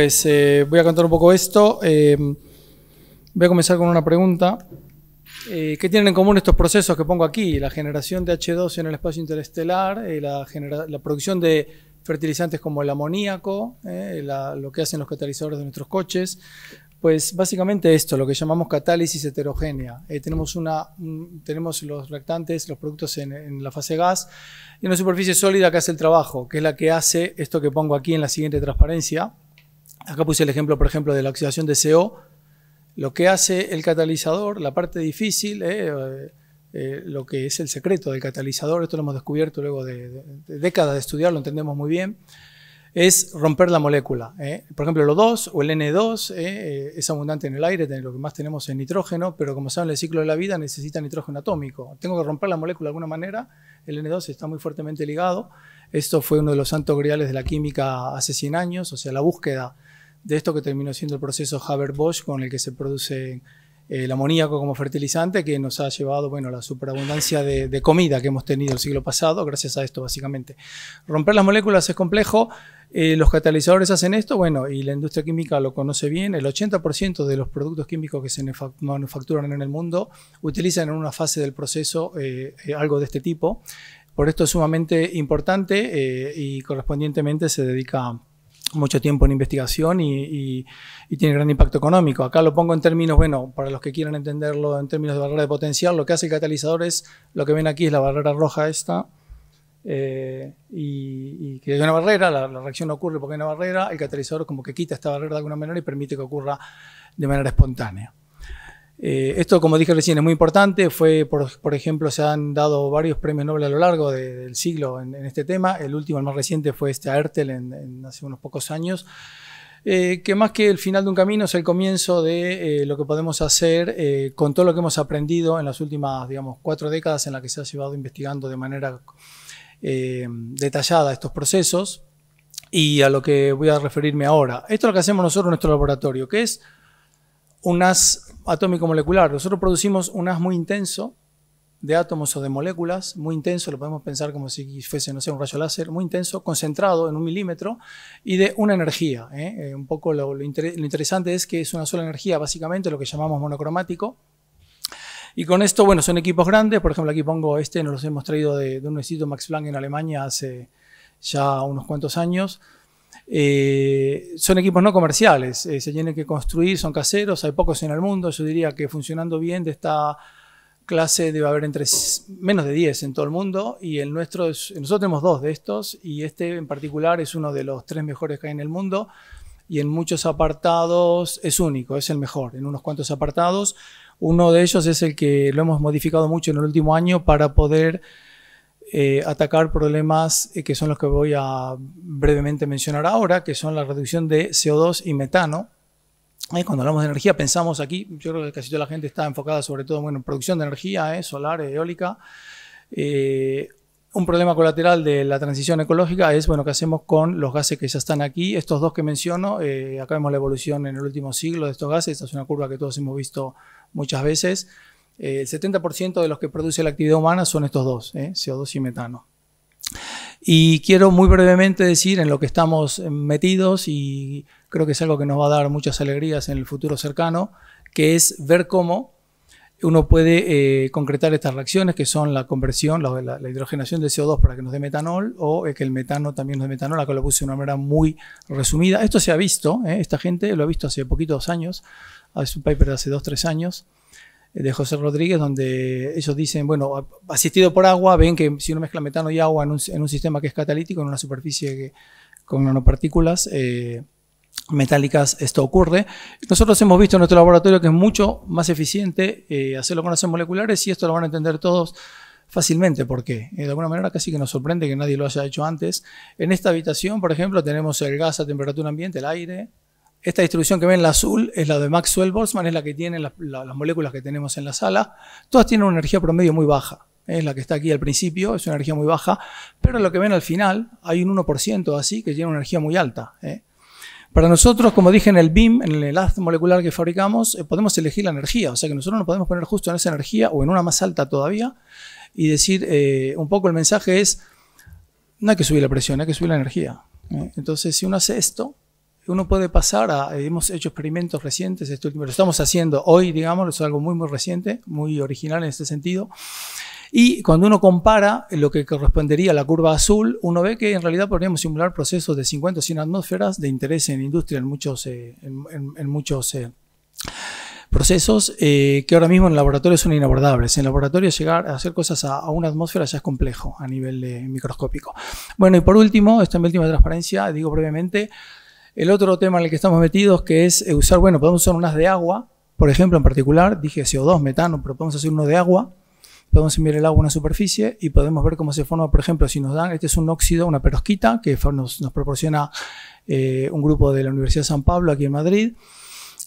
Pues, eh, voy a contar un poco esto. Eh, voy a comenzar con una pregunta. Eh, ¿Qué tienen en común estos procesos que pongo aquí? La generación de H2 en el espacio interestelar, la, producción de fertilizantes como el amoníaco, lo que hacen los catalizadores de nuestros coches. Pues básicamente esto, lo que llamamos catálisis heterogénea. tenemos, una, tenemos los reactantes, los productos en la fase gas, y una superficie sólida que hace el trabajo, que es la que hace esto que pongo aquí en la siguiente transparencia Acá puse el ejemplo, por ejemplo, de la oxidación de CO. Lo que hace el catalizador, la parte difícil, eh, eh, eh, lo que es el secreto del catalizador, esto lo hemos descubierto luego de, décadas de estudiar, lo entendemos muy bien, es romper la molécula. Por ejemplo, el O2 o el N2 es abundante en el aire, lo que más tenemos es nitrógeno, pero como saben, el ciclo de la vida necesita nitrógeno atómico. Tengo que romper la molécula de alguna manera, el N2 está muy fuertemente ligado. Esto fue uno de los santos griales de la química hace 100 años, o sea, la búsqueda de esto que terminó siendo el proceso Haber-Bosch con el que se produce eh, el amoníaco como fertilizante que nos ha llevado bueno, a la superabundancia de, comida que hemos tenido el siglo pasado gracias a esto básicamente. Romper las moléculas es complejo, eh, los catalizadores hacen esto, bueno, y la industria química lo conoce bien, el 80% de los productos químicos que se manufacturan en el mundo utilizan en una fase del proceso eh, algo de este tipo, por esto es sumamente importante y correspondientemente se dedica a mucho tiempo en investigación y, tiene gran impacto económico. Acá lo pongo en términos, bueno, para los que quieran entenderlo en términos de barrera de potencial, lo que hace el catalizador es, lo que ven aquí es la barrera roja esta, eh, y, que hay una barrera, la, reacción ocurre porque hay una barrera, el catalizador como que quita esta barrera de alguna manera y permite que ocurra de manera espontánea. Eh, esto, como dije recién, es muy importante. Fue, por, ejemplo, se han dado varios premios Nobel a lo largo del siglo en, este tema. El último, el más reciente, fue este a Ertel en, hace unos pocos años. Eh, que más que el final de un camino es el comienzo de eh, lo que podemos hacer con todo lo que hemos aprendido en las últimas, digamos, cuatro décadas en las que se ha llevado investigando de manera detallada estos procesos y a lo que voy a referirme ahora. Esto es lo que hacemos nosotros en nuestro laboratorio, que es unas atómico molecular. Nosotros producimos un haz muy intenso de átomos o de moléculas, muy intenso, lo podemos pensar como si fuese, no sé, un rayo láser, muy intenso, concentrado en un milímetro y de una energía. ¿eh? Eh, un poco lo, interesante es que es una sola energía, básicamente, lo que llamamos monocromático. Y con esto, bueno, son equipos grandes. Por ejemplo, aquí pongo este, nos los hemos traído de, de, un instituto Max Planck en Alemania hace ya unos cuantos años. Eh, son equipos no comerciales, eh, se tienen que construir, son caseros, hay pocos en el mundo, yo diría que funcionando bien de esta clase debe haber entre menos de 10 en todo el mundo y el nuestro nosotros tenemos dos de estos y este en particular es uno de los tres mejores que hay en el mundo y en muchos apartados es único, es el mejor, en unos cuantos apartados. Uno de ellos es el que lo hemos modificado mucho en el último año para poder eh, atacar problemas eh, que son los que voy a brevemente mencionar ahora, que son la reducción de CO2 y metano. Eh, cuando hablamos de energía pensamos aquí, yo creo que casi toda la gente está enfocada sobre todo bueno, en producción de energía, eh, solar, eólica. un problema colateral de la transición ecológica es bueno, qué hacemos con los gases que ya están aquí. Estos dos que menciono, acá vemos la evolución en el último siglo de estos gases, esta es una curva que todos hemos visto muchas veces. Eh, el 70% de los que produce la actividad humana son estos dos, eh, co CO2 y metano. Y quiero muy brevemente decir en lo que estamos eh, metidos y creo que es algo que nos va a dar muchas alegrías en el futuro cercano, que es ver cómo uno puede concretar estas reacciones que son la conversión, la, hidrogenación de CO2 para que nos dé metanol o que el metano también nos dé metanol, que lo puse de una manera muy resumida. Esto se ha visto, esta gente lo ha visto hace poquitos años, hace un paper de hace dos, tres años, de José Rodríguez, donde ellos dicen, bueno, asistido por agua, ven que si uno mezcla metano y agua en un, sistema que es catalítico, en una superficie con nanopartículas eh, metálicas, esto ocurre. Nosotros hemos visto en nuestro laboratorio que es mucho más eficiente eh, hacerlo con acciones moleculares y esto lo van a entender todos fácilmente, porque eh, de alguna manera casi que nos sorprende que nadie lo haya hecho antes. En esta habitación, por ejemplo, tenemos el gas a temperatura ambiente, el aire, esta distribución que ven, en la azul, es la de Maxwell Boltzmann, es la que tienen las, moléculas que tenemos en la sala. Todas tienen una energía promedio muy baja. Es la que está aquí al principio, es una energía muy baja. Pero lo que ven al final, hay un 1% así que tiene una energía muy alta. ¿eh? Para nosotros, como dije en el BIM, en el enlace molecular que fabricamos, eh, podemos elegir la energía. O sea que nosotros nos podemos poner justo en esa energía o en una más alta todavía y decir eh, un poco el mensaje es, no hay que subir la presión, hay que subir la energía. Entonces, si uno hace esto, uno puede pasar a, eh, hemos hecho experimentos recientes, este último, lo estamos haciendo hoy, digamos, es algo muy, muy reciente, muy original en este sentido. Y cuando uno compara lo que correspondería a la curva azul, uno ve que en realidad podríamos simular procesos de 50 o 100 atmósferas de interés en industria en muchos, eh, en, muchos eh, procesos que ahora mismo en laboratorio son inabordables. En laboratorio llegar a hacer cosas a, una atmósfera ya es complejo a nivel microscópico. Bueno, y por último, esta última transparencia, digo brevemente, el otro tema en el que estamos metidos que es eh, usar, bueno, podemos usar unas de agua, por ejemplo, en particular, dije CO2, metano, pero podemos hacer uno de agua, podemos enviar el agua a una superficie y podemos ver cómo se forma, por ejemplo, si nos dan, este es un óxido, una perosquita, que nos, proporciona eh, un grupo de la Universidad de San Pablo aquí en Madrid,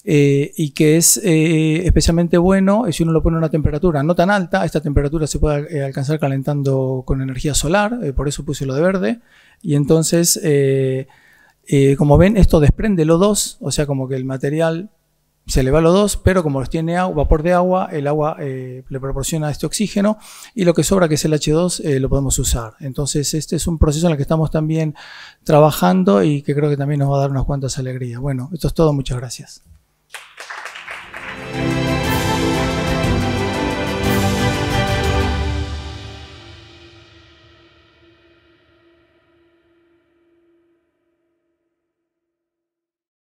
eh, y que es especialmente bueno si uno lo pone a una temperatura no tan alta. Esta temperatura se puede alcanzar calentando con energía solar, por eso puse lo de verde. Y entonces eh, como ven, esto desprende lo dos, o sea, como que el material se le va a los dos, pero como los tiene vapor de agua, el agua eh, le proporciona este oxígeno y lo que sobra, que es el H2, eh, lo podemos usar. Entonces, este es un proceso en el que estamos también trabajando y que creo que también nos va a dar unas cuantas alegrías. Bueno, esto es todo, muchas gracias.